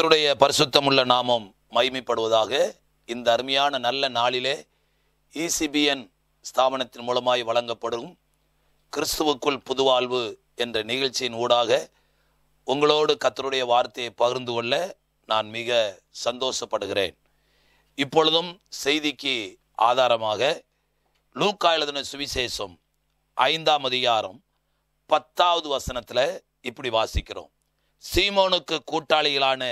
கர்த்தருடைய பரிசுத்தமுள்ள நாமம் மகிமைப்படுவதாக இந்த அருமையான நல்ல நாளிலே இசிபிஎன் ஸ்தாபனத்தின் மூலமாய் வழங்கப்படும் கிறிஸ்துவுக்குள் புதுவாழ்வு என்ற நிகழ்ச்சியின் ஊடாக உங்களோடு கர்த்தருடைய வார்த்தையை பகிர்ந்து கொள்ள நான் மிக சந்தோஷப்படுகிறேன் இப்பொழுதும் செய்திக்கு ஆதாரமாக லூக்கா சுவிசேஷம் ஐந்தாம் அதிகாரம் பத்தாவது வசனத்தில் இப்படி வாசிக்கிறோம் சீமோனுக்கு கூட்டாளிகளான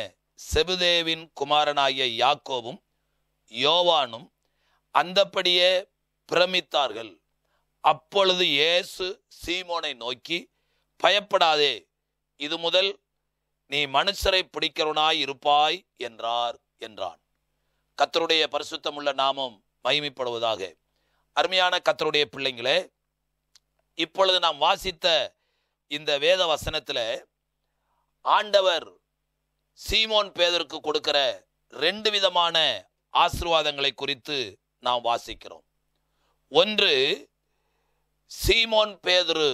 செபுதேவின் குமாரனாகிய யாக்கோவும் யோவானும் அந்தப்படியே பிரமித்தார்கள் அப்பொழுது இயேசு சீமோனை நோக்கி பயப்படாதே இது முதல் நீ மனுஷரை பிடிக்கிறவனாய் இருப்பாய் என்றார் என்றான் கத்தருடைய பரிசுத்தமுள்ள நாமம் மகிமைப்படுவதாக அருமையான கத்தருடைய பிள்ளைங்களே இப்பொழுது நாம் வாசித்த இந்த வேத வசனத்தில் ஆண்டவர் சீமோன் பேதருக்கு கொடுக்கிற ரெண்டு விதமான ஆசிர்வாதங்களை குறித்து நாம் வாசிக்கிறோம் ஒன்று சீமோன் பேதுரு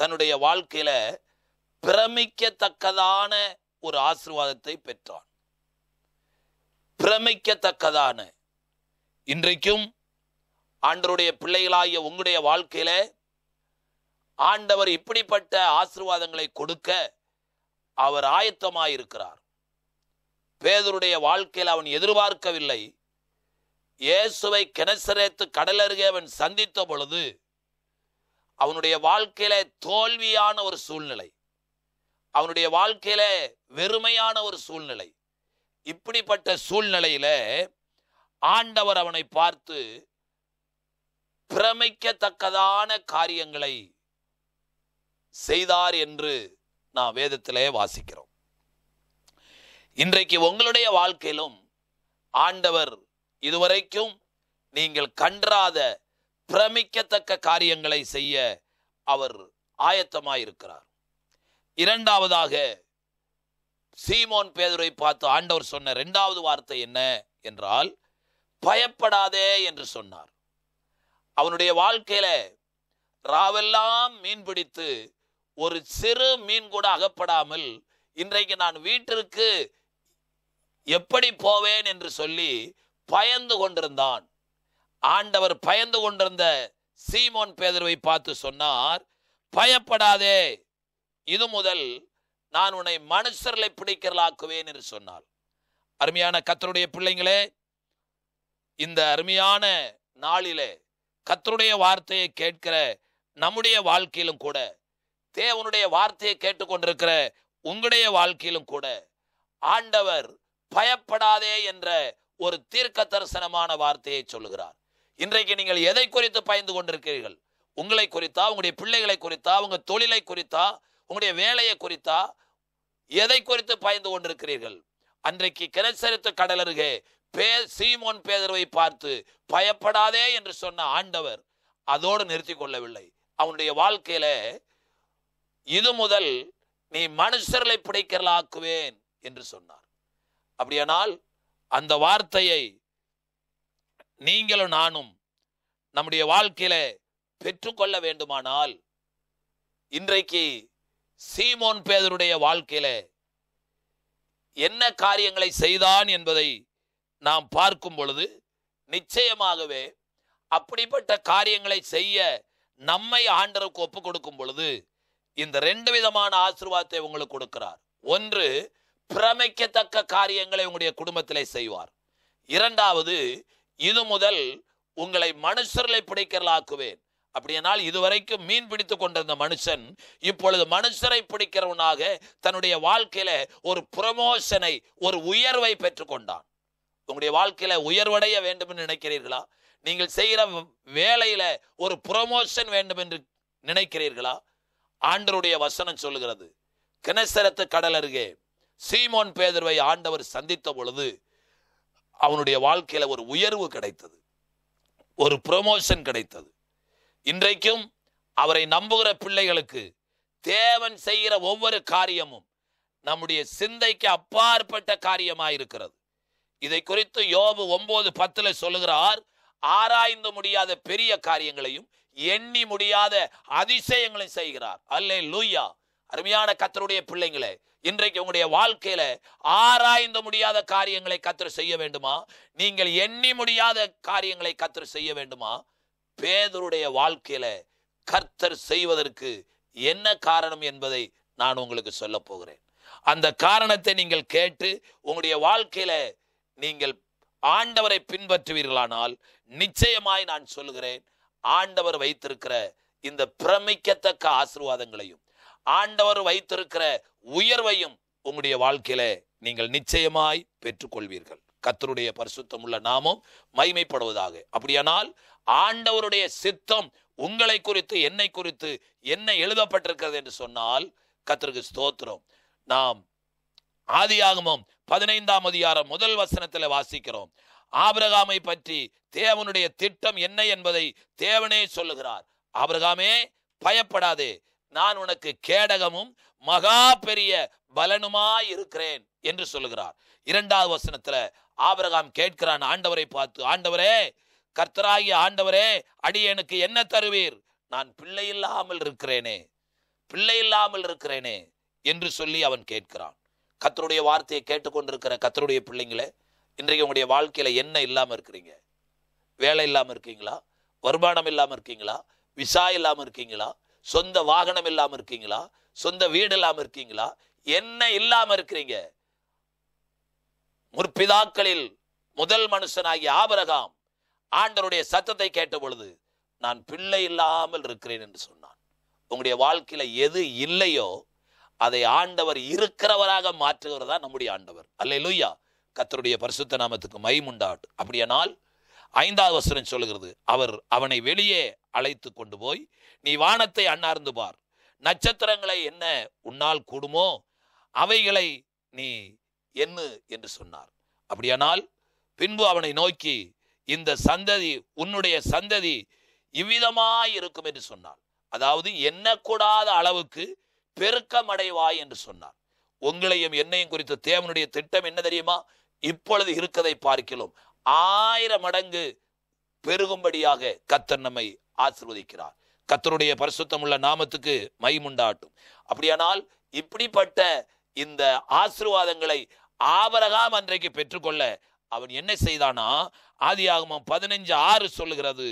தன்னுடைய வாழ்க்கையில பிரமிக்கத்தக்கதான ஒரு ஆசிர்வாதத்தை பெற்றான் பிரமிக்கத்தக்கதான இன்றைக்கும் ஆண்டருடைய பிள்ளைகளாகிய உங்களுடைய வாழ்க்கையில ஆண்டவர் இப்படிப்பட்ட ஆசிர்வாதங்களை கொடுக்க அவர் ஆயத்தமாயிருக்கிறார் பேதருடைய வாழ்க்கையில் அவன் எதிர்பார்க்கவில்லை இயேசுவை கிணசரேத்து கடல் அருகே அவன் சந்தித்த பொழுது அவனுடைய வாழ்க்கையில தோல்வியான ஒரு சூழ்நிலை அவனுடைய வாழ்க்கையில வெறுமையான ஒரு சூழ்நிலை இப்படிப்பட்ட சூழ்நிலையில ஆண்டவர் அவனை பார்த்து பிரமிக்கத்தக்கதான காரியங்களை செய்தார் என்று நாம் வேதத்திலே வாசிக்கிறோம் இன்றைக்கு உங்களுடைய வாழ்க்கையிலும் ஆண்டவர் இதுவரைக்கும் நீங்கள் கன்றாத பிரமிக்கத்தக்க காரியங்களை செய்ய அவர் ஆயத்தமாயிருக்கிறார் இரண்டாவதாக சீமோன் பேதுரை பார்த்து ஆண்டவர் சொன்ன இரண்டாவது வார்த்தை என்ன என்றால் பயப்படாதே என்று சொன்னார் அவனுடைய வாழ்க்கையில ராவெல்லாம் மீன் பிடித்து ஒரு சிறு மீன் கூட அகப்படாமல் இன்றைக்கு நான் வீட்டிற்கு எப்படி போவேன் என்று சொல்லி பயந்து கொண்டிருந்தான் ஆண்டவர் பயந்து கொண்டிருந்த சீமோன் பேதர்வை பார்த்து சொன்னார் பயப்படாதே இது முதல் நான் உன்னை மனுஷர்களை பிடிக்கிறலாக்குவேன் என்று சொன்னார் அருமையான கத்தருடைய பிள்ளைங்களே இந்த அருமையான நாளிலே கத்தருடைய வார்த்தையை கேட்கிற நம்முடைய வாழ்க்கையிலும் கூட தேவனுடைய வார்த்தையை கேட்டுக்கொண்டிருக்கிற உங்களுடைய வாழ்க்கையிலும் கூட ஆண்டவர் பயப்படாதே என்ற ஒரு தீர்க்க தரிசனமான வார்த்தையை சொல்லுகிறார் இன்றைக்கு நீங்கள் எதை குறித்து பயந்து கொண்டிருக்கிறீர்கள் உங்களை குறித்தா உங்களுடைய பிள்ளைகளை குறித்தா உங்க தொழிலை குறித்தா உங்களுடைய வேலையை குறித்தா எதை குறித்து பயந்து கொண்டிருக்கிறீர்கள் அன்றைக்கு கிணச்சரித்து கடல் அருகே பே சீமோன் பேதர்வை பார்த்து பயப்படாதே என்று சொன்ன ஆண்டவர் அதோடு நிறுத்தி கொள்ளவில்லை அவனுடைய வாழ்க்கையில இது முதல் நீ மனுஷர்களை பிடிக்கலாக்குவேன் என்று சொன்னார் அப்படியானால் அந்த வார்த்தையை நீங்களும் நானும் நம்முடைய வாழ்க்கையில பெற்றுக்கொள்ள வேண்டுமானால் இன்றைக்கு சீமோன் பேதருடைய வாழ்க்கையில என்ன காரியங்களை செய்தான் என்பதை நாம் பார்க்கும் பொழுது நிச்சயமாகவே அப்படிப்பட்ட காரியங்களை செய்ய நம்மை ஆண்டருக்கு ஒப்பு கொடுக்கும் பொழுது இந்த ரெண்டு விதமான ஆசிர்வாதத்தை உங்களுக்கு கொடுக்கிறார் ஒன்று பிரமைக்கத்தக்க காரியங்களை உங்களுடைய குடும்பத்திலே செய்வார் இரண்டாவது இது முதல் உங்களை மனுஷர்களை பிடிக்கிறலாக்குவேன் அப்படியானால் இதுவரைக்கும் மீன் பிடித்து கொண்டிருந்த மனுஷன் இப்பொழுது மனுஷரை பிடிக்கிறவனாக தன்னுடைய வாழ்க்கையில ஒரு புரமோஷனை ஒரு உயர்வை பெற்றுக்கொண்டான் உங்களுடைய வாழ்க்கையில உயர்வடைய வேண்டும் என்று நினைக்கிறீர்களா நீங்கள் செய்கிற வேலையில ஒரு புரமோஷன் வேண்டும் என்று நினைக்கிறீர்களா ஆண்டருடைய வசனம் சொல்லுகிறது கிணசரத்து கடல் அருகே சீமோன் பேதர்வை ஆண்டவர் சந்தித்த பொழுது அவனுடைய வாழ்க்கையில் ஒரு உயர்வு கிடைத்தது ஒரு ப்ரொமோஷன் கிடைத்தது இன்றைக்கும் அவரை நம்புகிற பிள்ளைகளுக்கு தேவன் செய்கிற ஒவ்வொரு காரியமும் நம்முடைய சிந்தைக்கு அப்பாற்பட்ட காரியமாக இருக்கிறது இதை குறித்து யோபு ஒன்பது பத்துல சொல்லுகிறார் ஆராய்ந்து முடியாத பெரிய காரியங்களையும் எண்ணி முடியாத அதிசயங்களையும் செய்கிறார் அல்ல லூயா அருமையான கத்தருடைய பிள்ளைங்களே இன்றைக்கு உங்களுடைய வாழ்க்கையில ஆராய்ந்த முடியாத காரியங்களை கத்திர செய்ய வேண்டுமா நீங்கள் எண்ணி முடியாத காரியங்களை கத்திர செய்ய வேண்டுமா பேதருடைய வாழ்க்கையில கர்த்தர் செய்வதற்கு என்ன காரணம் என்பதை நான் உங்களுக்கு சொல்ல போகிறேன் அந்த காரணத்தை நீங்கள் கேட்டு உங்களுடைய வாழ்க்கையில நீங்கள் ஆண்டவரை பின்பற்றுவீர்களானால் நிச்சயமாய் நான் சொல்கிறேன் ஆண்டவர் வைத்திருக்கிற இந்த பிரமிக்கத்தக்க ஆசிர்வாதங்களையும் ஆண்டவர் வைத்திருக்கிற உயர்வையும் உங்களுடைய வாழ்க்கையில நீங்கள் நிச்சயமாய் பெற்றுக்கொள்வீர்கள் கத்தருடைய பரிசுத்தம் உள்ள நாமும் மைமைப்படுவதாக அப்படியானால் ஆண்டவருடைய சித்தம் உங்களை குறித்து என்னை குறித்து என்ன எழுதப்பட்டிருக்கிறது என்று சொன்னால் கத்தருக்கு ஸ்தோத்திரம் நாம் ஆதியாகமும் பதினைந்தாம் அதிகாரம் முதல் வசனத்தில் வாசிக்கிறோம் ஆபிரகாமை பற்றி தேவனுடைய திட்டம் என்ன என்பதை தேவனே சொல்லுகிறார் ஆபிரகாமே பயப்படாதே நான் உனக்கு கேடகமும் மகா பெரிய பலனுமாய் இருக்கிறேன் என்று சொல்லுகிறார் இரண்டாவது வசனத்துல ஆபரகாம் கேட்கிறான் ஆண்டவரை பார்த்து ஆண்டவரே கர்த்தராகிய ஆண்டவரே அடியனுக்கு என்ன தருவீர் நான் பிள்ளை இல்லாமல் இருக்கிறேனே பிள்ளை இல்லாமல் இருக்கிறேனே என்று சொல்லி அவன் கேட்கிறான் கத்தருடைய வார்த்தையை கேட்டுக்கொண்டிருக்கிற கத்தருடைய பிள்ளைங்களே இன்றைக்கு உங்களுடைய வாழ்க்கையில என்ன இல்லாம இருக்கிறீங்க வேலை இல்லாம இருக்கீங்களா வருமானம் இல்லாம இருக்கீங்களா விசா இல்லாம இருக்கீங்களா சொந்த வாகனம் இல்லாமல் இருக்கீங்களா சொந்த வீடு இல்லாமல் இருக்கீங்களா என்ன இல்லாமல் இருக்கிறீங்க முற்பிதாக்களில் முதல் மனுஷனாகிய ஆபரகாம் ஆண்டருடைய சத்தத்தை கேட்ட பொழுது நான் பிள்ளை இல்லாமல் இருக்கிறேன் என்று சொன்னான் உங்களுடைய வாழ்க்கையில எது இல்லையோ அதை ஆண்டவர் இருக்கிறவராக மாற்றுகிறவர் தான் நம்முடைய ஆண்டவர் அல்ல லூயா கத்தருடைய பரிசுத்த நாமத்துக்கு மைமுண்டாட் அப்படியானால் ஐந்தாவது வசனம் சொல்கிறது அவர் அவனை வெளியே அழைத்து கொண்டு போய் நீ வானத்தை அண்ணார்ந்து பார் நட்சத்திரங்களை என்ன உன்னால் கூடுமோ அவைகளை நீ என்ன என்று சொன்னார் அப்படியானால் பின்பு அவனை நோக்கி இந்த சந்ததி உன்னுடைய சந்ததி இவ்விதமாய் இருக்கும் என்று சொன்னார் அதாவது கூடாத அளவுக்கு பெருக்கம் அடைவாய் என்று சொன்னார் உங்களையும் என்னையும் குறித்த தேவனுடைய திட்டம் என்ன தெரியுமா இப்பொழுது இருக்கதை பார்க்கலாம் ஆயிரம் மடங்கு பெருகும்படியாக கத்தர் நம்மை ஆசிர்வதிக்கிறார் கத்தருடைய பரிசுத்தம் உள்ள நாமத்துக்கு மைமுண்டாட்டும் அப்படியானால் இப்படிப்பட்ட இந்த ஆசிர்வாதங்களை ஆபரகாம் அன்றைக்கு பெற்றுக்கொள்ள அவன் என்ன செய்தானா ஆதியாகமம் பதினஞ்சு ஆறு சொல்லுகிறது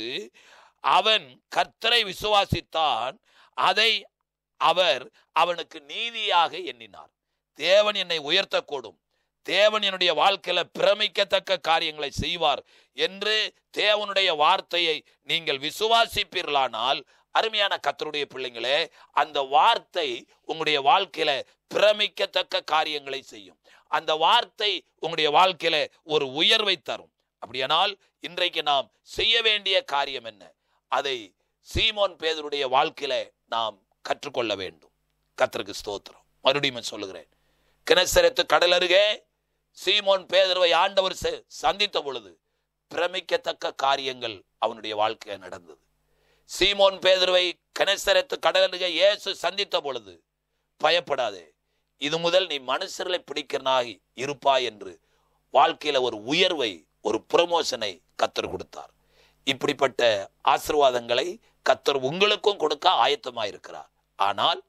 அவன் கர்த்தரை விசுவாசித்தான் அதை அவர் அவனுக்கு நீதியாக எண்ணினார் தேவன் என்னை உயர்த்தக்கூடும் தேவன் என்னுடைய வாழ்க்கையில பிரமிக்கத்தக்க காரியங்களை செய்வார் என்று தேவனுடைய வார்த்தையை நீங்கள் விசுவாசிப்பீர்களானால் அருமையான கத்தருடைய பிள்ளைங்களே அந்த வார்த்தை உங்களுடைய வாழ்க்கையில பிரமிக்கத்தக்க காரியங்களை செய்யும் அந்த வார்த்தை உங்களுடைய வாழ்க்கையில ஒரு உயர்வை தரும் அப்படியானால் இன்றைக்கு நாம் செய்ய வேண்டிய காரியம் என்ன அதை சீமோன் பேதருடைய வாழ்க்கையில நாம் கற்றுக்கொள்ள வேண்டும் கத்தருக்கு ஸ்தோத்திரம் மறுபடியும் சொல்லுகிறேன் கிணசரத்து கடல் அருகே சீமோன் பேதர்வை ஆண்டவர் சந்தித்த பொழுது பிரமிக்கத்தக்க காரியங்கள் அவனுடைய வாழ்க்கையில் நடந்தது சீமோன் பேதுருவை கனசரத்து கடலுக இயேசு சந்தித்த பொழுது பயப்படாதே இது முதல் நீ மனுஷர்களை பிடிக்கிறனாகி இருப்பாய் என்று வாழ்க்கையில ஒரு உயர்வை ஒரு புரமோஷனை கத்தர் கொடுத்தார் இப்படிப்பட்ட ஆசிர்வாதங்களை கத்தர் உங்களுக்கும் கொடுக்க ஆயத்தமாக இருக்கிறார் ஆனால்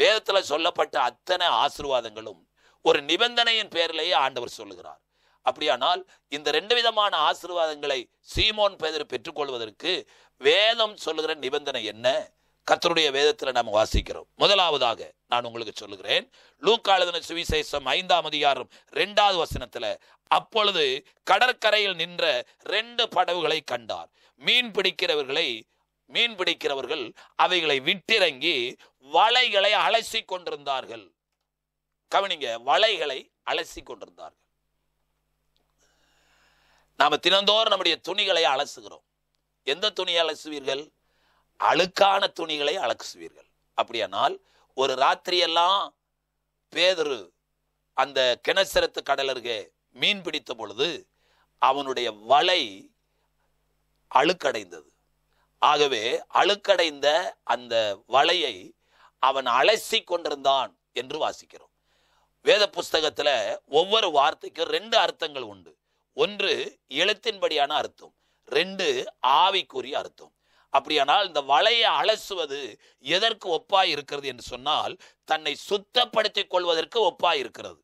வேதத்தில் சொல்லப்பட்ட அத்தனை ஆசிர்வாதங்களும் ஒரு நிபந்தனையின் பேரிலேயே ஆண்டவர் சொல்லுகிறார் அப்படியானால் இந்த ரெண்டு விதமான ஆசிர்வாதங்களை சீமோன் பேதர் பெற்றுக்கொள்வதற்கு வேதம் சொல்லுகிற நிபந்தனை என்ன கத்தருடைய வேதத்தில் நாம் வாசிக்கிறோம் முதலாவதாக நான் உங்களுக்கு சொல்லுகிறேன் லூக்காளுதன சுவிசேஷம் ஐந்தாம் அதிகாரம் ரெண்டாவது வசனத்துல அப்பொழுது கடற்கரையில் நின்ற ரெண்டு படவுகளை கண்டார் மீன் பிடிக்கிறவர்களை மீன் பிடிக்கிறவர்கள் அவைகளை விட்டிறங்கி வலைகளை அலசி கொண்டிருந்தார்கள் கவனிங்க வலைகளை அலசி கொண்டிருந்தார்கள் நாம் தினந்தோறும் நம்முடைய துணிகளை அலசுகிறோம் எந்த துணியை அலசுவீர்கள் அழுக்கான துணிகளை அலசுவீர்கள் அப்படியானால் ஒரு ராத்திரியெல்லாம் பேதரு அந்த கிணச்சரத்து கடல் அருகே மீன் பிடித்த பொழுது அவனுடைய வலை அழுக்கடைந்தது ஆகவே அழுக்கடைந்த அந்த வலையை அவன் அலசி கொண்டிருந்தான் என்று வாசிக்கிறோம் வேத புஸ்தகத்தில் ஒவ்வொரு வார்த்தைக்கும் ரெண்டு அர்த்தங்கள் உண்டு ஒன்று எழுத்தின்படியான அர்த்தம் ரெண்டு ஆவிக்குரிய அர்த்தம் அப்படியானால் இந்த வலையை அலசுவது எதற்கு ஒப்பாய் இருக்கிறது என்று சொன்னால் தன்னை சுத்தப்படுத்திக் கொள்வதற்கு ஒப்பாய் இருக்கிறது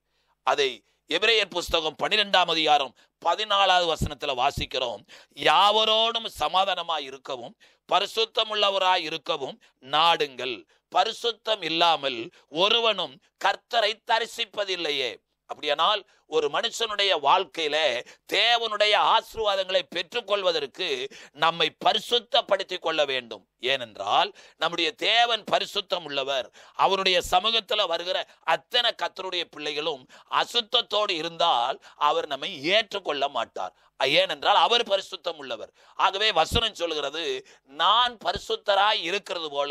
அதை எபிரேயர் புஸ்தகம் பன்னிரெண்டாம் அதிகாரம் பதினாலாவது வசனத்தில் வாசிக்கிறோம் யாவரோடும் சமாதானமாய் இருக்கவும் பரிசுத்தம் உள்ளவராய் இருக்கவும் நாடுங்கள் பரிசுத்தம் இல்லாமல் ஒருவனும் கர்த்தரை தரிசிப்பதில்லையே அப்படியானால் ஒரு மனுஷனுடைய வாழ்க்கையில தேவனுடைய ஆசீர்வாதங்களை பெற்றுக்கொள்வதற்கு நம்மை பரிசுத்தப்படுத்திக் கொள்ள வேண்டும் ஏனென்றால் நம்முடைய தேவன் பரிசுத்தம் உள்ளவர் அவருடைய சமூகத்தில் வருகிற அத்தனை கத்தருடைய பிள்ளைகளும் அசுத்தத்தோடு இருந்தால் அவர் நம்மை ஏற்றுக்கொள்ள மாட்டார் ஏனென்றால் அவர் பரிசுத்தம் உள்ளவர் ஆகவே வசனம் சொல்கிறது நான் பரிசுத்தராய் இருக்கிறது போல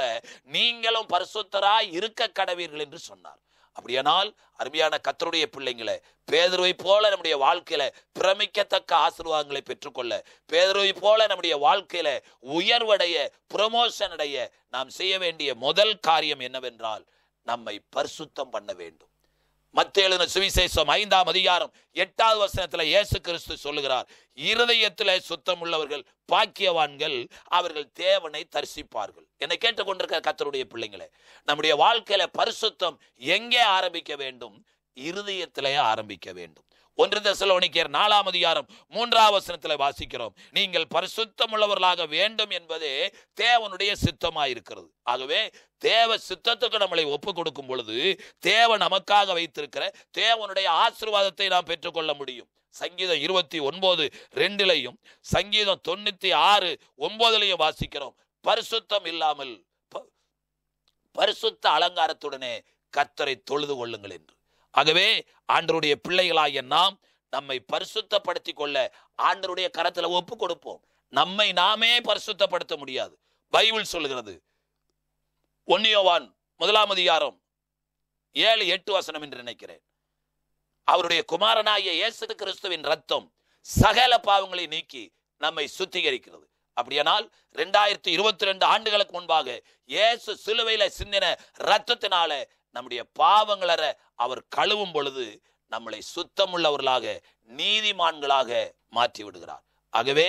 நீங்களும் பரிசுத்தராய் இருக்க கடவீர்கள் என்று சொன்னார் அப்படியானால் அருமையான கத்தருடைய பிள்ளைங்களை பேதுருவை போல நம்முடைய வாழ்க்கையில பிரமிக்கத்தக்க ஆசீர்வாதங்களை பெற்றுக்கொள்ள பேதருவை போல நம்முடைய வாழ்க்கையில உயர்வடைய புரமோஷன் அடைய நாம் செய்ய வேண்டிய முதல் காரியம் என்னவென்றால் நம்மை பரிசுத்தம் பண்ண வேண்டும் மத்தேழுன சுவிசேஷம் ஐந்தாம் அதிகாரம் எட்டாவது வசனத்தில் இயேசு கிறிஸ்து சொல்லுகிறார் இருதயத்தில் சுத்தம் உள்ளவர்கள் பாக்கியவான்கள் அவர்கள் தேவனை தரிசிப்பார்கள் என்னை கொண்டிருக்க கத்தருடைய பிள்ளைங்களே நம்முடைய வாழ்க்கையில பரிசுத்தம் எங்கே ஆரம்பிக்க வேண்டும் இருதயத்திலேயே ஆரம்பிக்க வேண்டும் ஒன்று தசலோனிக்கர் நாலாம் அதிகாரம் மூன்றாம் வசனத்தில் வாசிக்கிறோம் நீங்கள் பரிசுத்தம் உள்ளவர்களாக வேண்டும் என்பதே தேவனுடைய சித்தமாக இருக்கிறது ஆகவே தேவ சித்தத்துக்கு நம்மளை ஒப்பு கொடுக்கும் பொழுது தேவ நமக்காக வைத்திருக்கிற தேவனுடைய ஆசிர்வாதத்தை நாம் பெற்றுக்கொள்ள முடியும் சங்கீதம் இருபத்தி ஒன்பது ரெண்டுலையும் சங்கீதம் தொண்ணூத்தி ஆறு ஒன்பதுலையும் வாசிக்கிறோம் பரிசுத்தம் இல்லாமல் பரிசுத்த அலங்காரத்துடனே கத்தரை தொழுது கொள்ளுங்கள் என்று ஆகவே ஆண்டருடைய பிள்ளைகளாகிய நாம் நம்மை பரிசுத்தப்படுத்தி கொள்ள ஆண்டருடைய கரத்துல ஒப்பு கொடுப்போம் நம்மை நாமே பரிசுத்தப்படுத்த முடியாது பைபிள் சொல்லுகிறது ஒன்னியோவான் முதலாம் அதிகாரம் ஏழு எட்டு வசனம் என்று நினைக்கிறேன் அவருடைய குமாரனாகிய இயேசு கிறிஸ்துவின் ரத்தம் சகல பாவங்களை நீக்கி நம்மை சுத்திகரிக்கிறது அப்படியானால் ரெண்டாயிரத்தி இருபத்தி ரெண்டு ஆண்டுகளுக்கு முன்பாக இயேசு சிலுவையில சிந்தின ரத்தத்தினால நம்முடைய பாவங்களற அவர் கழுவும் பொழுது நம்மளை சுத்தமுள்ளவர்களாக நீதிமான்களாக மாற்றி விடுகிறார் ஆகவே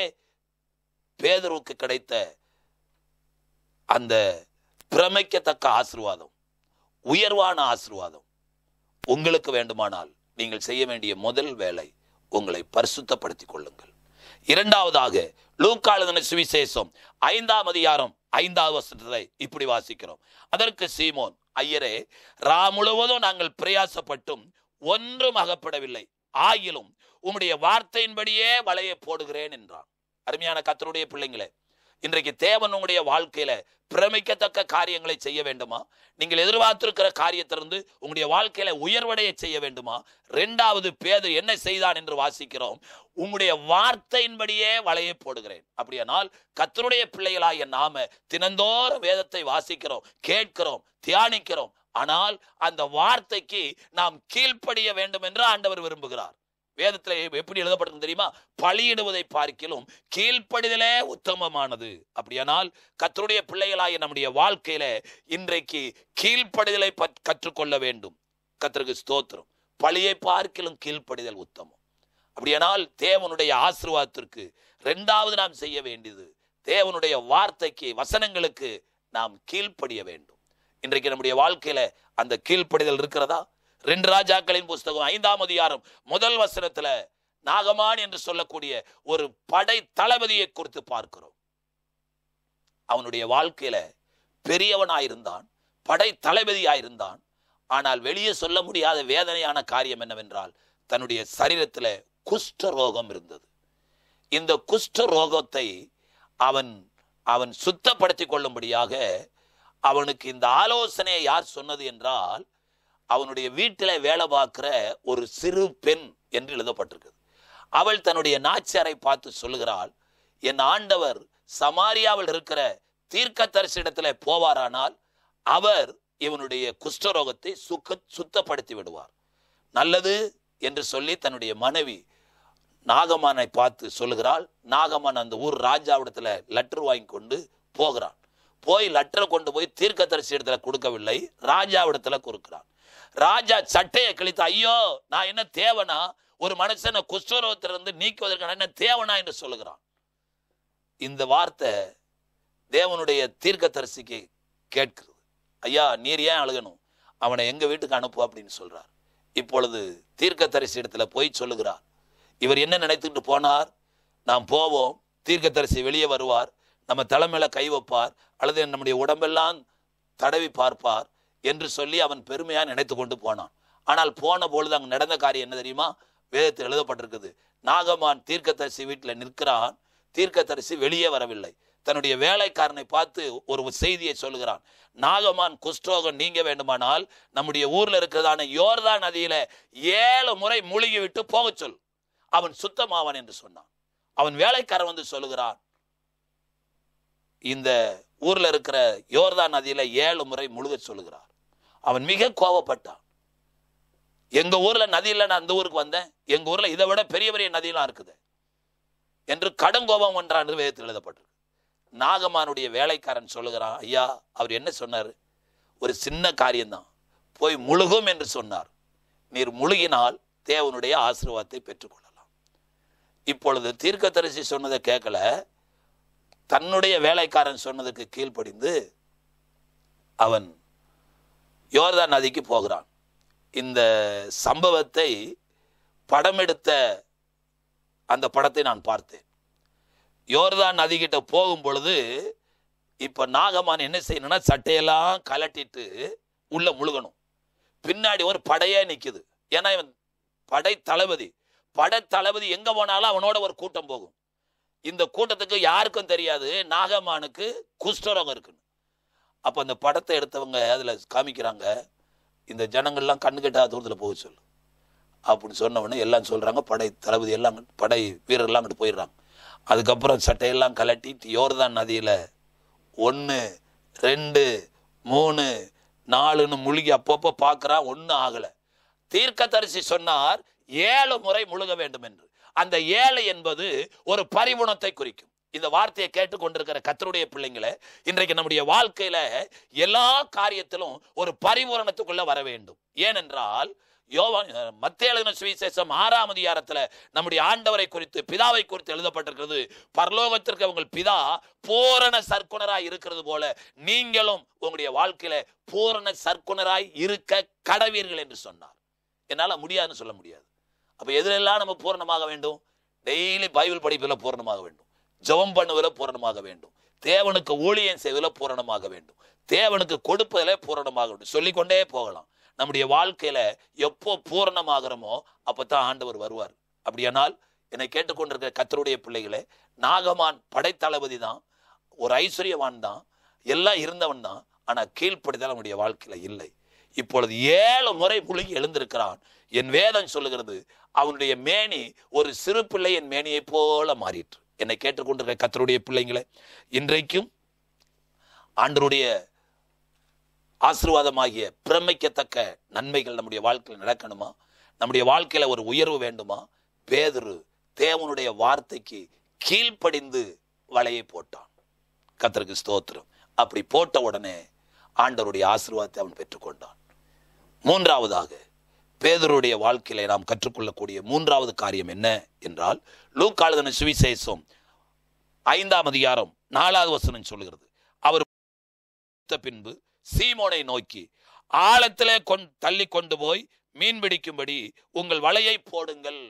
பேதருவுக்கு கிடைத்த அந்த பிரமைக்கத்தக்க ஆசிர்வாதம் உயர்வான ஆசிர்வாதம் உங்களுக்கு வேண்டுமானால் நீங்கள் செய்ய வேண்டிய முதல் வேலை உங்களை பரிசுத்தப்படுத்திக் கொள்ளுங்கள் இரண்டாவதாக லூக்காளுதன சுவிசேஷம் ஐந்தாம் அதிகாரம் ஐந்தாவது வசனத்தை இப்படி வாசிக்கிறோம் அதற்கு சீமோன் ஐயரே ரா முழுவதும் நாங்கள் பிரயாசப்பட்டும் ஒன்றும் அகப்படவில்லை ஆயிலும் உம்முடைய வார்த்தையின்படியே வலையை போடுகிறேன் என்றான் அருமையான கத்தருடைய பிள்ளைங்களே இன்றைக்கு தேவன் உங்களுடைய வாழ்க்கையில பிரமிக்கத்தக்க காரியங்களை செய்ய வேண்டுமா நீங்கள் எதிர்பார்த்திருக்கிற காரியத்திலிருந்து உங்களுடைய வாழ்க்கையில உயர்வடைய செய்ய வேண்டுமா ரெண்டாவது பேதர் என்ன செய்தான் என்று வாசிக்கிறோம் உங்களுடைய வார்த்தையின்படியே வளைய போடுகிறேன் அப்படியானால் கத்தனுடைய பிள்ளைகளாகிய நாம தினந்தோறும் வேதத்தை வாசிக்கிறோம் கேட்கிறோம் தியானிக்கிறோம் ஆனால் அந்த வார்த்தைக்கு நாம் கீழ்ப்படிய வேண்டும் என்று ஆண்டவர் விரும்புகிறார் வேதத்தில் எப்படி எழுதப்படும் தெரியுமா பழியிடுவதை பார்க்கிலும் கீழ்ப்படிதலே உத்தமமானது அப்படியானால் கத்தருடைய பிள்ளைகளாய நம்முடைய வாழ்க்கையில இன்றைக்கு கீழ்ப்படிதலை கற்றுக்கொள்ள வேண்டும் கத்தருக்கு ஸ்தோத்திரம் பழியை பார்க்கிலும் கீழ்ப்படிதல் உத்தமம் அப்படியானால் தேவனுடைய ஆசிர்வாதத்திற்கு ரெண்டாவது நாம் செய்ய வேண்டியது தேவனுடைய வார்த்தைக்கு வசனங்களுக்கு நாம் கீழ்ப்படிய வேண்டும் இன்றைக்கு நம்முடைய வாழ்க்கையில அந்த கீழ்ப்படிதல் இருக்கிறதா ரெண்டு ராஜாக்களின் புஸ்தகம் ஐந்தாம் அதிகாரம் முதல் வசனத்துல நாகமான் என்று சொல்லக்கூடிய ஒரு படை தளபதியை குறித்து பார்க்கிறோம் அவனுடைய வாழ்க்கையில பெரியவனாயிருந்தான் படை தளபதியாயிருந்தான் ஆனால் வெளியே சொல்ல முடியாத வேதனையான காரியம் என்னவென்றால் தன்னுடைய சரீரத்தில் குஷ்ட ரோகம் இருந்தது இந்த குஷ்ட ரோகத்தை அவன் அவன் சுத்தப்படுத்தி கொள்ளும்படியாக அவனுக்கு இந்த ஆலோசனையை யார் சொன்னது என்றால் அவனுடைய வீட்டில் வேலை பார்க்குற ஒரு சிறு பெண் என்று எழுதப்பட்டிருக்கிறது அவள் தன்னுடைய நாச்சியாரை பார்த்து சொல்லுகிறாள் என் ஆண்டவர் சமாரியாவில் இருக்கிற தீர்க்கதரிசிடத்துல போவாரானால் அவர் இவனுடைய குஷ்டரோகத்தை சுக்க சுத்தப்படுத்தி விடுவார் நல்லது என்று சொல்லி தன்னுடைய மனைவி நாகமானை பார்த்து சொல்லுகிறாள் நாகமான் அந்த ஊர் ராஜாவிடத்தில் லெட்டர் வாங்கி கொண்டு போகிறான் போய் லெட்டரை கொண்டு போய் தரிசி இடத்துல கொடுக்கவில்லை ராஜாவிடத்தில் கொடுக்கிறான் ராஜா சட்டையை கழித்து ஐயோ நான் என்ன தேவனா ஒரு மனுஷனை இருந்து நீக்குவதற்கான என்ன தேவனா என்று சொல்லுகிறான் இந்த வார்த்தை தேவனுடைய தீர்க்கதரிசிக்கு கேட்கிறது ஐயா நீர் ஏன் அழுகணும் அவனை எங்கள் வீட்டுக்கு அனுப்பு அப்படின்னு சொல்கிறார் இப்பொழுது தீர்க்கதரிசி இடத்துல போய் சொல்லுகிறார் இவர் என்ன நினைத்துக்கிட்டு போனார் நாம் போவோம் தீர்க்கதரிசி வெளியே வருவார் நம்ம தலைமையில கை வைப்பார் அல்லது நம்முடைய உடம்பெல்லாம் தடவி பார்ப்பார் என்று சொல்லி அவன் பெருமையாக நினைத்து கொண்டு போனான் ஆனால் போன பொழுது அங்கே நடந்த காரியம் என்ன தெரியுமா வேதத்தில் எழுதப்பட்டிருக்குது நாகமான் தீர்க்கதரிசி வீட்டில் நிற்கிறான் தீர்க்கதரிசி வெளியே வரவில்லை தன்னுடைய வேலைக்காரனை பார்த்து ஒரு செய்தியை சொல்கிறான் நாகமான் குஷ்டோகம் நீங்க வேண்டுமானால் நம்முடைய ஊர்ல இருக்கிறதான யோர்தா நதியில ஏழு முறை மூழ்கி விட்டு போக சொல் அவன் சுத்தமாவான் என்று சொன்னான் அவன் வேலைக்காரன் வந்து சொல்லுகிறான் இந்த ஊர்ல இருக்கிற யோர்தா நதியில ஏழு முறை முழுக சொல்கிறான் அவன் மிக கோவப்பட்டான் எங்கள் ஊரில் நதியில் நான் அந்த ஊருக்கு வந்தேன் எங்கள் ஊரில் இதை விட பெரிய பெரிய நதியெல்லாம் இருக்குது என்று கடங்கோபம் ஒன்றான் வேதத்தில் எழுதப்பட்டிருக்கு நாகமானுடைய வேலைக்காரன் சொல்லுகிறான் ஐயா அவர் என்ன சொன்னார் ஒரு சின்ன காரியம்தான் போய் முழுகும் என்று சொன்னார் நீர் முழுகினால் தேவனுடைய ஆசீர்வாதத்தை பெற்றுக்கொள்ளலாம் இப்பொழுது தீர்க்கதரிசி சொன்னதை கேட்கல தன்னுடைய வேலைக்காரன் சொன்னதுக்கு கீழ்ப்படிந்து அவன் யோர்தான் நதிக்கு போகிறான் இந்த சம்பவத்தை படம் எடுத்த அந்த படத்தை நான் பார்த்தேன் யோர்தான் நதிக்கிட்ட போகும் பொழுது இப்போ நாகமான் என்ன செய்யணும்னா சட்டையெல்லாம் கலட்டிட்டு உள்ள முழுகணும் பின்னாடி ஒரு படையே நிற்குது ஏன்னா இவன் படை தளபதி படை தளபதி எங்கே போனாலும் அவனோட ஒரு கூட்டம் போகும் இந்த கூட்டத்துக்கு யாருக்கும் தெரியாது நாகமானுக்கு குஷ்டரோகம் இருக்குன்னு அப்போ அந்த படத்தை எடுத்தவங்க அதில் காமிக்கிறாங்க இந்த ஜனங்கள்லாம் கண்ணு கெட்டாத தூரத்தில் போக சொல்லு அப்படின்னு சொன்னவொடனே எல்லாம் சொல்கிறாங்க படை தளபதி எல்லாம் படை வீரர்லாம் அங்கிட்டு போயிடுறாங்க அதுக்கப்புறம் சட்டையெல்லாம் கலட்டி யோர்தான் நதியில் ஒன்று ரெண்டு மூணு நாலுன்னு முழுகி அப்பப்போ பார்க்குறான் ஒன்றும் ஆகலை தீர்க்கதரிசி சொன்னார் ஏழு முறை முழுக வேண்டும் என்று அந்த ஏழை என்பது ஒரு பரிவுணத்தை குறிக்கும் இந்த வார்த்தையை கேட்டு கொண்டிருக்கிற கத்தருடைய பிள்ளைங்களை இன்றைக்கு நம்முடைய வாழ்க்கையில எல்லா காரியத்திலும் ஒரு பரிபூரணத்துக்குள்ள வர வேண்டும் ஏனென்றால் யோவான் மத்திய எழுதின சுவிசேஷம் ஆறாம் அதிகாரத்துல நம்முடைய ஆண்டவரை குறித்து பிதாவை குறித்து எழுதப்பட்டிருக்கிறது பரலோகத்திற்கு உங்கள் பிதா பூரண சர்க்குணராய் இருக்கிறது போல நீங்களும் உங்களுடைய வாழ்க்கையில பூரண சர்க்குணராய் இருக்க கடவீர்கள் என்று சொன்னார் என்னால் முடியாதுன்னு சொல்ல முடியாது அப்போ எதிரெல்லாம் நம்ம பூரணமாக வேண்டும் டெய்லி பைபிள் படிப்பில் பூரணமாக வேண்டும் ஜபம் பண்ணுவதில் பூரணமாக வேண்டும் தேவனுக்கு ஊழியம் செய்வதில் பூரணமாக வேண்டும் தேவனுக்கு கொடுப்பதில் பூரணமாக வேண்டும் சொல்லிக்கொண்டே போகலாம் நம்முடைய வாழ்க்கையில எப்போ பூரணமாகிறோமோ தான் ஆண்டவர் வருவார் அப்படியானால் என்னை கேட்டுக்கொண்டிருக்கிற கத்தருடைய பிள்ளைகளே நாகமான் படைத்தளபதி தான் ஒரு ஐஸ்வர்யவான் தான் எல்லாம் இருந்தவன் தான் ஆனால் கீழ்ப்படுதல் நம்முடைய வாழ்க்கையில இல்லை இப்பொழுது ஏழு முறை முழுகி எழுந்திருக்கிறான் என் வேதம் சொல்லுகிறது அவனுடைய மேனி ஒரு சிறு பிள்ளை என் மேனியை போல மாறிற்று என்னை கேட்டுக்கொண்டிருக்க கத்தருடைய பிள்ளைங்களை இன்றைக்கும் ஆண்டருடைய ஆசிர்வாதமாகிய பிரமைக்கத்தக்க நன்மைகள் நம்முடைய வாழ்க்கையில் நடக்கணுமா நம்முடைய வாழ்க்கையில் ஒரு உயர்வு வேண்டுமா பேதரு தேவனுடைய வார்த்தைக்கு கீழ்ப்படிந்து வலையை போட்டான் கத்தருக்கு ஸ்தோத்திரம் அப்படி போட்ட உடனே ஆண்டருடைய ஆசிர்வாதத்தை அவன் பெற்றுக்கொண்டான் மூன்றாவதாக பேதருடைய வாழ்க்கையில நாம் கற்றுக்கொள்ளக்கூடிய மூன்றாவது காரியம் என்ன என்றால் லூக்காளுதன சுவிசேஷம் ஐந்தாம் அதிகாரம் நாலாவது வசனம் சொல்கிறது அவர் பின்பு சீமோனை நோக்கி ஆழத்திலே கொண் தள்ளி கொண்டு போய் மீன் பிடிக்கும்படி உங்கள் வலையை போடுங்கள்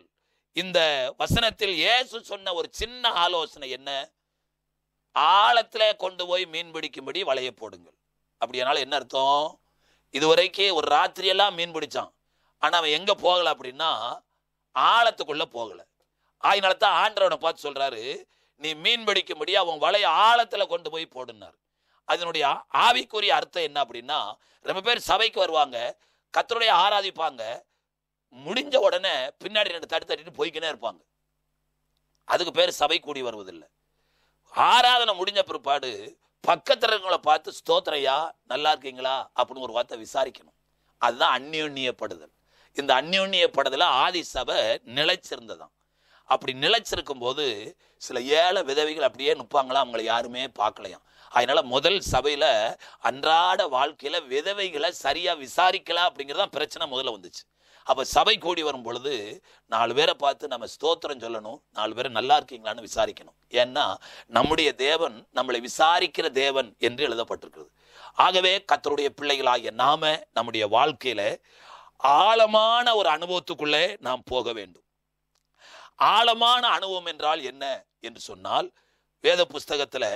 இந்த வசனத்தில் இயேசு சொன்ன ஒரு சின்ன ஆலோசனை என்ன ஆழத்திலே கொண்டு போய் மீன் பிடிக்கும்படி வலையை போடுங்கள் அப்படியானால என்ன அர்த்தம் இதுவரைக்கே ஒரு ராத்திரியெல்லாம் மீன் பிடிச்சான் ஆனால் அவன் எங்கே போகலை அப்படின்னா ஆழத்துக்குள்ளே போகலை ஆயினால தான் ஆண்டவனை பார்த்து சொல்கிறாரு நீ மீன் பிடிக்கும்படி அவன் வலைய ஆழத்தில் கொண்டு போய் போடுனார் அதனுடைய ஆவிக்குரிய அர்த்தம் என்ன அப்படின்னா ரொம்ப பேர் சபைக்கு வருவாங்க கத்தருடைய ஆராதிப்பாங்க முடிஞ்ச உடனே பின்னாடி ரெண்டு தட்டு தட்டிட்டு போய்க்கினே இருப்பாங்க அதுக்கு பேர் சபை கூடி வருவதில்லை ஆராதனை முடிஞ்ச பிற்பாடு பக்கத்தில் பார்த்து ஸ்தோத்திரையா நல்லா இருக்கீங்களா அப்படின்னு ஒரு வார்த்தை விசாரிக்கணும் அதுதான் அந்நியப்படுதல் இந்த படத்தில் ஆதி சபை நிலைச்சிருந்ததாம் அப்படி நிலைச்சிருக்கும் போது சில ஏழை விதவைகள் அப்படியே நிற்பாங்களா அவங்கள யாருமே பார்க்கலையாம் அதனால முதல் சபையில் அன்றாட வாழ்க்கையில் விதவைகளை சரியாக விசாரிக்கலாம் அப்படிங்கிறதான் பிரச்சனை முதல்ல வந்துச்சு அப்போ சபை கூடி வரும் பொழுது நாலு பேரை பார்த்து நம்ம ஸ்தோத்திரம் சொல்லணும் நாலு பேரை நல்லா இருக்கீங்களான்னு விசாரிக்கணும் ஏன்னா நம்முடைய தேவன் நம்மளை விசாரிக்கிற தேவன் என்று எழுதப்பட்டிருக்கிறது ஆகவே கத்தருடைய பிள்ளைகளாகிய நாம நம்முடைய வாழ்க்கையில் ஆழமான ஒரு அனுபவத்துக்குள்ளே நாம் போக வேண்டும் ஆழமான அனுபவம் என்றால் என்ன என்று சொன்னால் வேத புஸ்தகத்தில்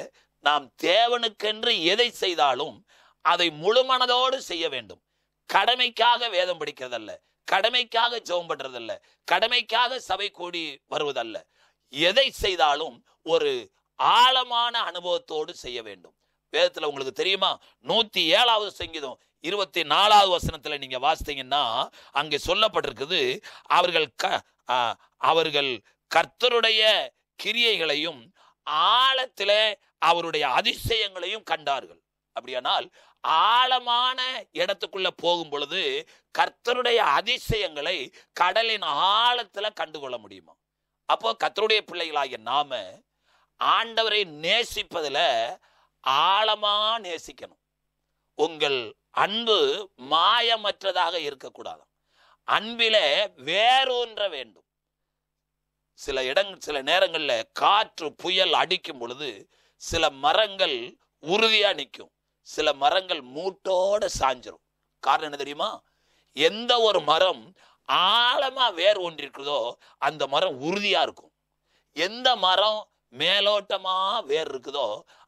நாம் தேவனுக்கென்று எதை செய்தாலும் அதை முழுமனதோடு செய்ய வேண்டும் கடமைக்காக வேதம் படிக்கிறதல்ல கடமைக்காக ஜெபம் பண்றதல்ல கடமைக்காக சபை கூடி வருவதல்ல எதை செய்தாலும் ஒரு ஆழமான அனுபவத்தோடு செய்ய வேண்டும் வேதத்தில் உங்களுக்கு தெரியுமா நூத்தி ஏழாவது சங்கீதம் இருபத்தி நாலாவது வசனத்தில் நீங்கள் வாசித்தீங்கன்னா அங்கே சொல்லப்பட்டிருக்குது அவர்கள் க அவர்கள் கர்த்தருடைய கிரியைகளையும் ஆழத்தில் அவருடைய அதிசயங்களையும் கண்டார்கள் அப்படியானால் ஆழமான இடத்துக்குள்ள போகும் பொழுது கர்த்தருடைய அதிசயங்களை கடலின் ஆழத்துல கண்டுகொள்ள முடியுமா அப்போ கர்த்தருடைய பிள்ளைகளாகிய நாம ஆண்டவரை நேசிப்பதில் ஆழமா நேசிக்கணும் உங்கள் அன்பு மாயமற்றதாக இருக்கக்கூடாது அன்பில வேரூன்ற வேண்டும் சில இடங் சில நேரங்களில் காற்று புயல் அடிக்கும் பொழுது சில மரங்கள் உறுதியாக நிற்கும் சில மரங்கள் மூட்டோட சாஞ்சிரும் காரணம் என்ன தெரியுமா எந்த ஒரு மரம் ஆழமாக வேர் ஒன்றிருக்கிறதோ அந்த மரம் உறுதியாக இருக்கும் எந்த மரம் மேலோட்டமாக வேர் இருக்குதோ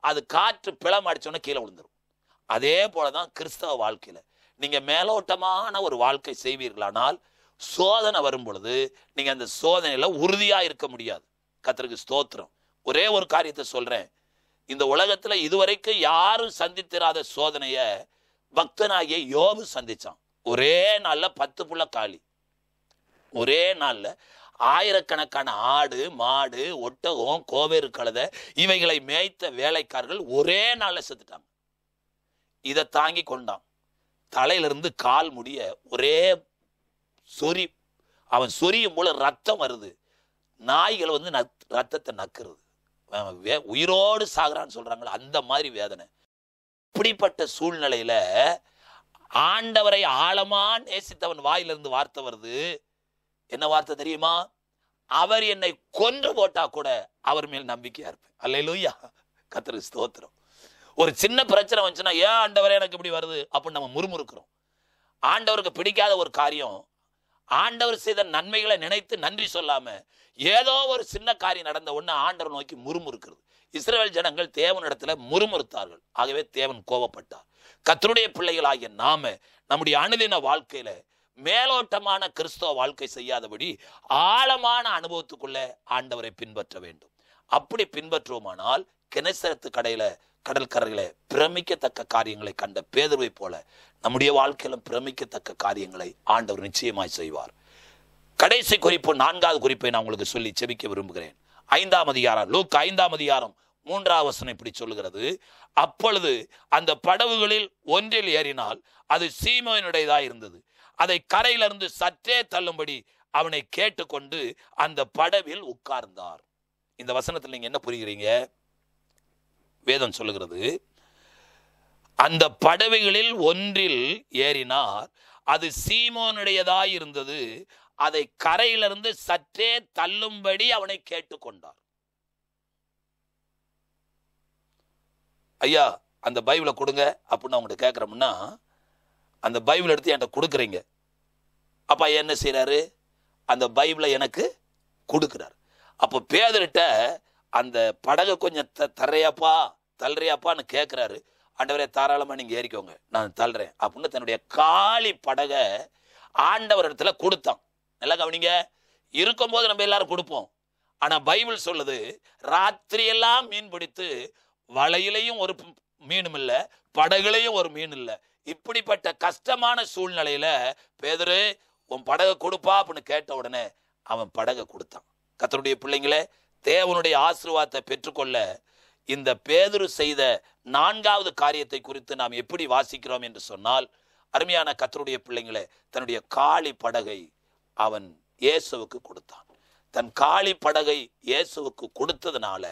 அது காற்று பிளம் அடித்தோன்னே கீழே விழுந்துடும் அதே போல தான் கிறிஸ்தவ வாழ்க்கையில் நீங்கள் மேலோட்டமான ஒரு வாழ்க்கை செய்வீர்களானால் சோதனை வரும் பொழுது நீங்கள் அந்த சோதனையில் உறுதியாக இருக்க முடியாது கத்தருக்கு ஸ்தோத்திரம் ஒரே ஒரு காரியத்தை சொல்கிறேன் இந்த உலகத்தில் இதுவரைக்கும் யாரும் சந்தித்திராத சோதனையை பக்தனாகிய யோபு சந்தித்தான் ஒரே நாளில் பத்து புள்ள காளி ஒரே நாளில் ஆயிரக்கணக்கான ஆடு மாடு ஒட்டகம் கோவேறு கழுதை இவைகளை மேய்த்த வேலைக்காரர்கள் ஒரே நாளில் செத்துட்டாங்க இதை தாங்கி கொண்டான் தலையிலிருந்து கால் முடிய ஒரே சொறி அவன் சொரியும் போல ரத்தம் வருது நாய்கள் வந்து ரத்தத்தை நக்குறது உயிரோடு சாகுறான்னு சொல்றாங்களே அந்த மாதிரி வேதனை இப்படிப்பட்ட சூழ்நிலையில ஆண்டவரை ஆழமா நேசித்தவன் வாயிலிருந்து வார்த்தை வருது என்ன வார்த்தை தெரியுமா அவர் என்னை கொன்று போட்டா கூட அவர் மேல் நம்பிக்கையா இருப்பேன் அல்லையிலூயா கத்திர ஸ்தோத்திரம் ஒரு சின்ன பிரச்சனை வந்துச்சுன்னா ஏன் ஆண்டவரே எனக்கு இப்படி வருது அப்படின்னு நம்ம முறுமுறுக்கிறோம் ஆண்டவருக்கு பிடிக்காத ஒரு காரியம் ஆண்டவர் செய்த நன்மைகளை நினைத்து நன்றி சொல்லாம ஏதோ ஒரு சின்ன காரியம் நடந்த உடனே ஆண்டவர் நோக்கி முறுமுறுக்கிறது இஸ்ரேல் ஜனங்கள் தேவன் இடத்துல முறுமுறுத்தார்கள் ஆகவே தேவன் கோபப்பட்டார் கத்தருடைய பிள்ளைகளாகிய நாம நம்முடைய அணுதின வாழ்க்கையில மேலோட்டமான கிறிஸ்தவ வாழ்க்கை செய்யாதபடி ஆழமான அனுபவத்துக்குள்ள ஆண்டவரை பின்பற்ற வேண்டும் அப்படி பின்பற்றுவோமானால் கிணசரத்து கடையில கடற்கரையில பிரமிக்கத்தக்க காரியங்களை கண்ட பேதர்வை போல நம்முடைய வாழ்க்கையில பிரமிக்கத்தக்க காரியங்களை ஆண்டவர் நிச்சயமாய் செய்வார் கடைசி குறிப்பு நான்காவது குறிப்பை நான் உங்களுக்கு சொல்லி செபிக்க விரும்புகிறேன் ஐந்தாம் அதிகாரம் லூக் ஐந்தாம் அதிகாரம் மூன்றாவது வசனம் இப்படி சொல்லுகிறது அப்பொழுது அந்த படவுகளில் ஒன்றில் ஏறினால் அது சீமோனுடையதாக இருந்தது அதை கரையிலிருந்து சற்றே தள்ளும்படி அவனை கேட்டுக்கொண்டு அந்த படவில் உட்கார்ந்தார் இந்த வசனத்தில் நீங்க என்ன புரிகிறீங்க வேதம் சொல்லுகிறது அந்த படவைகளில் ஒன்றில் ஏறினார் அது சீமோனுடையதாய் இருந்தது அதை கரையிலிருந்து சற்றே தள்ளும்படி அவனை கேட்டுக்கொண்டார் ஐயா அந்த பைபிளை கொடுங்க அப்படின்னு அவங்கள்ட்ட கேட்குறோம்னா அந்த பைபிள் எடுத்து என்கிட்ட கொடுக்குறீங்க அப்போ என்ன செய்கிறாரு அந்த பைபிளை எனக்கு கொடுக்குறார் அப்போ பேதர்கிட்ட அந்த படகை கொஞ்சம் த தர்றையாப்பா தள்ளுறியாப்பான்னு கேட்குறாரு ஆண்டவரே தாராளமாக நீங்கள் ஏறிக்கோங்க நான் தள்ளுறேன் அப்படின்னு தன்னுடைய காளி படகை ஆண்டவர் இடத்துல கொடுத்தான் நல்லா கவனிங்க இருக்கும்போது நம்ம எல்லாரும் கொடுப்போம் ஆனால் பைபிள் சொல்லுது ராத்திரியெல்லாம் மீன் பிடித்து வலையிலையும் ஒரு மீனும் இல்லை படகுலையும் ஒரு மீன் இல்லை இப்படிப்பட்ட கஷ்டமான சூழ்நிலையில் பேதரு உன் படகை கொடுப்பா அப்படின்னு கேட்ட உடனே அவன் படகை கொடுத்தான் கத்தருடைய பிள்ளைங்களே தேவனுடைய ஆசிர்வாதத்தை பெற்றுக்கொள்ள இந்த பேதுரு செய்த நான்காவது காரியத்தை குறித்து நாம் எப்படி வாசிக்கிறோம் என்று சொன்னால் அருமையான கத்தருடைய பிள்ளைங்களை தன்னுடைய காளி படகை அவன் இயேசுவுக்கு கொடுத்தான் தன் காளி படகை இயேசுவுக்கு கொடுத்ததுனால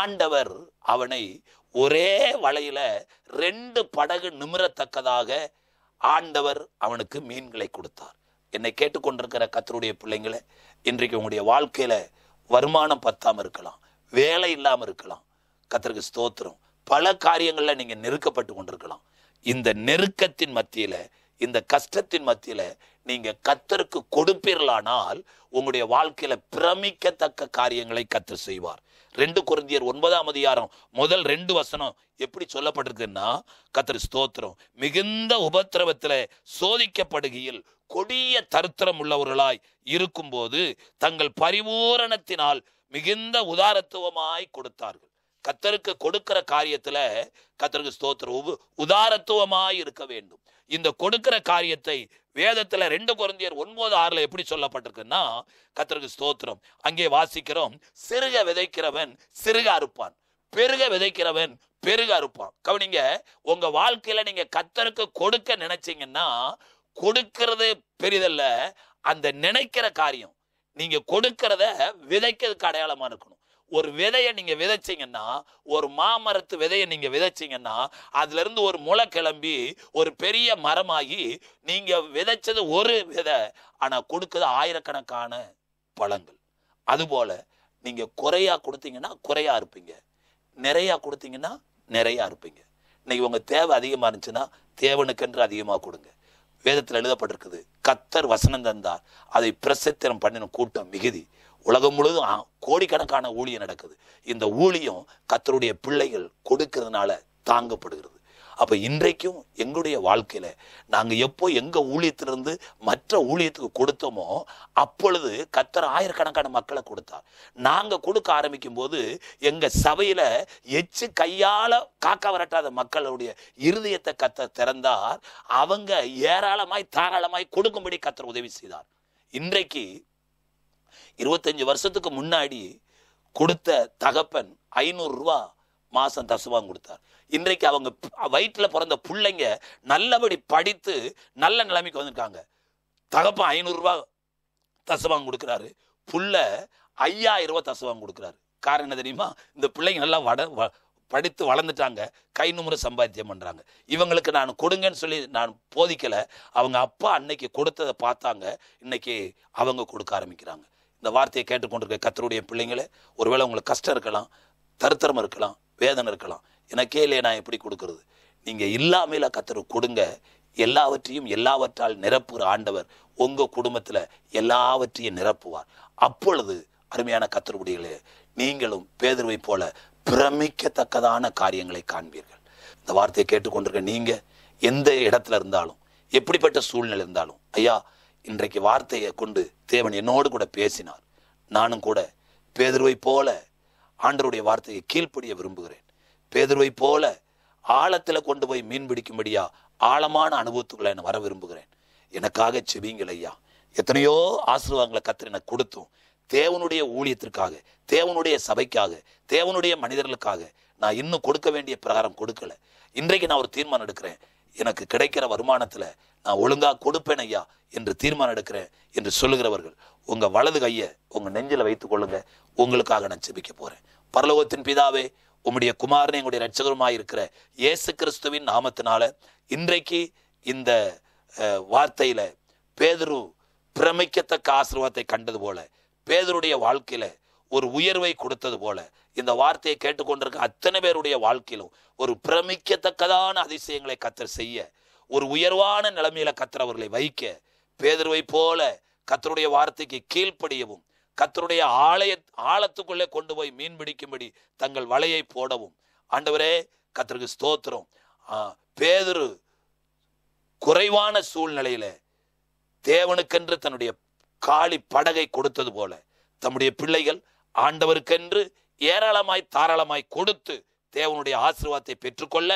ஆண்டவர் அவனை ஒரே வலையில ரெண்டு படகு நிமிரத்தக்கதாக ஆண்டவர் அவனுக்கு மீன்களை கொடுத்தார் என்னை கேட்டுக்கொண்டிருக்கிற கத்தருடைய பிள்ளைங்களை இன்றைக்கு உங்களுடைய வாழ்க்கையில வருமானம் பத்தாமல் இருக்கலாம் வேலை இல்லாமல் இருக்கலாம் கத்திரக்கு ஸ்தோத்திரம் பல காரியங்களில் நீங்கள் நெருக்கப்பட்டு கொண்டிருக்கலாம் இந்த நெருக்கத்தின் மத்தியில இந்த கஷ்டத்தின் மத்தியில நீங்கள் கத்தருக்கு கொடுப்பீர்களானால் உங்களுடைய வாழ்க்கையில பிரமிக்கத்தக்க காரியங்களை கத்தர் செய்வார் ரெண்டு குருந்தியர் ஒன்பதாம் அதிகாரம் முதல் ரெண்டு வசனம் எப்படி சொல்லப்பட்டிருக்குன்னா கத்தர் ஸ்தோத்திரம் மிகுந்த உபத்திரவத்தில் சோதிக்கப்படுகையில் கொடிய தருத்திரம் உள்ளவர்களாய் இருக்கும்போது தங்கள் பரிபூரணத்தினால் மிகுந்த உதாரத்துவமாய் கொடுத்தார்கள் கத்தருக்கு கொடுக்கிற காரியத்துல கத்தருக்கு ஸ்தோத்திரம் உதாரத்துவமாய் இருக்க வேண்டும் இந்த கொடுக்கிற காரியத்தை வேதத்துல ரெண்டு குழந்தையர் ஒன்பது ஆறுல எப்படி சொல்லப்பட்டிருக்குன்னா கத்தருக்கு ஸ்தோத்திரம் அங்கே வாசிக்கிறோம் சிறுக விதைக்கிறவன் சிறுக அறுப்பான் பெருக விதைக்கிறவன் பெருக அறுப்பான் கவனிங்க உங்க வாழ்க்கையில நீங்க கத்தருக்கு கொடுக்க நினைச்சீங்கன்னா கொடுக்கறது பெரிதல்ல அந்த நினைக்கிற காரியம் நீங்க கொடுக்கறத விதைக்கிறதுக்கு அடையாளமா இருக்கணும் ஒரு விதையை நீங்க விதைச்சிங்கன்னா ஒரு மாமரத்து விதையை நீங்க விதைச்சிங்கன்னா அதுல இருந்து ஒரு முளை கிளம்பி ஒரு பெரிய மரமாகி நீங்க விதைச்சது ஒரு விதை ஆனா கொடுக்குது ஆயிரக்கணக்கான பழங்கள் அதுபோல நீங்க குறையா கொடுத்தீங்கன்னா குறையா இருப்பீங்க நிறையா கொடுத்தீங்கன்னா நிறையா இருப்பீங்க இன்னைக்கு உங்க தேவை அதிகமா இருந்துச்சுன்னா தேவனுக்கென்று அதிகமா கொடுங்க வேதத்தில் எழுதப்பட்டிருக்குது கத்தர் வசனம் தந்தார் அதை பிரசத்திரம் பண்ணின கூட்டம் மிகுதி உலகம் முழுவதும் கோடிக்கணக்கான ஊழியம் நடக்குது இந்த ஊழியம் கத்தருடைய பிள்ளைகள் கொடுக்கிறதுனால தாங்கப்படுகிறது அப்போ இன்றைக்கும் எங்களுடைய வாழ்க்கையில நாங்க எப்போ எங்க ஊழியத்திலிருந்து மற்ற ஊழியத்துக்கு கொடுத்தோமோ அப்பொழுது கத்தர் ஆயிரக்கணக்கான மக்களை கொடுத்தார் நாங்க கொடுக்க ஆரம்பிக்கும் போது எங்க சபையில எச்சு கையால காக்கா வரட்டாத மக்களுடைய இருதயத்தை கத்த திறந்தார் அவங்க ஏராளமாய் தாராளமாய் கொடுக்கும்படி கத்தர் உதவி செய்தார் இன்றைக்கு இருபத்தஞ்சு வருஷத்துக்கு முன்னாடி கொடுத்த தகப்பன் ஐநூறு ரூபா மாசம் தசுவாங்க கொடுத்தார் இன்றைக்கு அவங்க வயிற்றில் பிறந்த பிள்ளைங்க நல்லபடி படித்து நல்ல நிலைமைக்கு வந்திருக்காங்க தகப்பன் ஐநூறுரூவா தசவாங்க கொடுக்குறாரு புள்ள ஐயாயிரம் ரூபா தசவாங்க கொடுக்குறாரு காரணம் என்ன தெரியுமா இந்த பிள்ளைங்க நல்லா வட படித்து வளர்ந்துட்டாங்க கை நுமுறை சம்பாத்தியம் பண்ணுறாங்க இவங்களுக்கு நான் கொடுங்கன்னு சொல்லி நான் போதிக்கலை அவங்க அப்பா அன்னைக்கு கொடுத்ததை பார்த்தாங்க இன்னைக்கு அவங்க கொடுக்க ஆரம்பிக்கிறாங்க இந்த வார்த்தையை கேட்டுக்கொண்டிருக்க கத்தருடைய பிள்ளைங்களே ஒருவேளை உங்களுக்கு கஷ்டம் இருக்கலாம் தருத்தரம் இருக்கலாம் வேதனை இருக்கலாம் எனக்கே இல்லையே நான் எப்படி கொடுக்கறது நீங்கள் இல்லாமையில் கத்தர் கொடுங்க எல்லாவற்றையும் எல்லாவற்றால் நிரப்புகிற ஆண்டவர் உங்கள் குடும்பத்தில் எல்லாவற்றையும் நிரப்புவார் அப்பொழுது அருமையான கத்தருக்குடிகளே நீங்களும் பேதர்வை போல பிரமிக்கத்தக்கதான காரியங்களை காண்பீர்கள் இந்த வார்த்தையை கேட்டுக்கொண்டிருக்க நீங்கள் எந்த இடத்துல இருந்தாலும் எப்படிப்பட்ட சூழ்நிலை இருந்தாலும் ஐயா இன்றைக்கு வார்த்தையை கொண்டு தேவன் என்னோடு கூட பேசினார் நானும் கூட பேதர்வை போல ஆண்டருடைய வார்த்தையை கீழ்ப்படிய விரும்புகிறேன் பேதுருவை போல ஆழத்தில் கொண்டு போய் மீன் பிடிக்கும்படியா ஆழமான அனுபவத்துக்களை என்ன வர விரும்புகிறேன் எனக்காக செவிங்கள் ஐயா எத்தனையோ ஆசீர்வாதங்களை கத்திர எனக்கு கொடுத்தும் தேவனுடைய ஊழியத்திற்காக தேவனுடைய சபைக்காக தேவனுடைய மனிதர்களுக்காக நான் இன்னும் கொடுக்க வேண்டிய பிரகாரம் கொடுக்கல இன்றைக்கு நான் ஒரு தீர்மானம் எடுக்கிறேன் எனக்கு கிடைக்கிற வருமானத்தில் நான் ஒழுங்காக கொடுப்பேன் ஐயா என்று தீர்மானம் எடுக்கிறேன் என்று சொல்லுகிறவர்கள் உங்கள் வலது கையை உங்கள் நெஞ்சில் வைத்துக் கொள்ளுங்க உங்களுக்காக நான் செபிக்க போகிறேன் பரலோகத்தின் பிதாவே உம்முடைய குமாரன் எங்களுடைய ரட்சகருமாய் இருக்கிற இயேசு கிறிஸ்துவின் நாமத்தினால இன்றைக்கு இந்த வார்த்தையில பேதுரு பிரமிக்கத்தக்க ஆசீர்வாதத்தை கண்டது போல பேதருடைய வாழ்க்கையில ஒரு உயர்வை கொடுத்தது போல இந்த வார்த்தையை கேட்டுக்கொண்டிருக்க அத்தனை பேருடைய வாழ்க்கையிலும் ஒரு பிரமிக்கத்தக்கதான அதிசயங்களை கத்தர் செய்ய ஒரு உயர்வான நிலைமையில கத்தர் அவர்களை வைக்க பேதருவை போல கத்தருடைய வார்த்தைக்கு கீழ்ப்படியவும் கத்தருடைய ஆலய ஆழத்துக்குள்ளே கொண்டு போய் மீன் பிடிக்கும்படி தங்கள் வலையை போடவும் ஆண்டவரே கத்தருக்கு ஸ்தோத்திரம் பேதரு குறைவான சூழ்நிலையில தேவனுக்கென்று தன்னுடைய காளி படகை கொடுத்தது போல தம்முடைய பிள்ளைகள் ஆண்டவருக்கென்று ஏராளமாய் தாராளமாய் கொடுத்து தேவனுடைய ஆசீர்வாதத்தை பெற்றுக்கொள்ள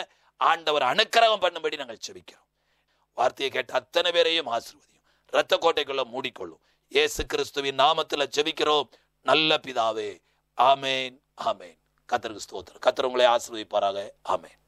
ஆண்டவர் அனுக்கிரகம் பண்ணும்படி நாங்கள் செபிக்கிறோம் வார்த்தையை கேட்ட அத்தனை பேரையும் ஆசிர்வதியும் இரத்த கோட்டைக்குள்ள மூடிக்கொள்ளும் இயேசு கிறிஸ்துவின் நாமத்துல ஜெபிக்கிறோம் நல்ல பிதாவே ஆமேன் ஆமேன் கத்தருக்கு ஸ்தோத்திரம் கத்தர் உங்களை ஆசிர்வதிப்பாராக ஆமேன்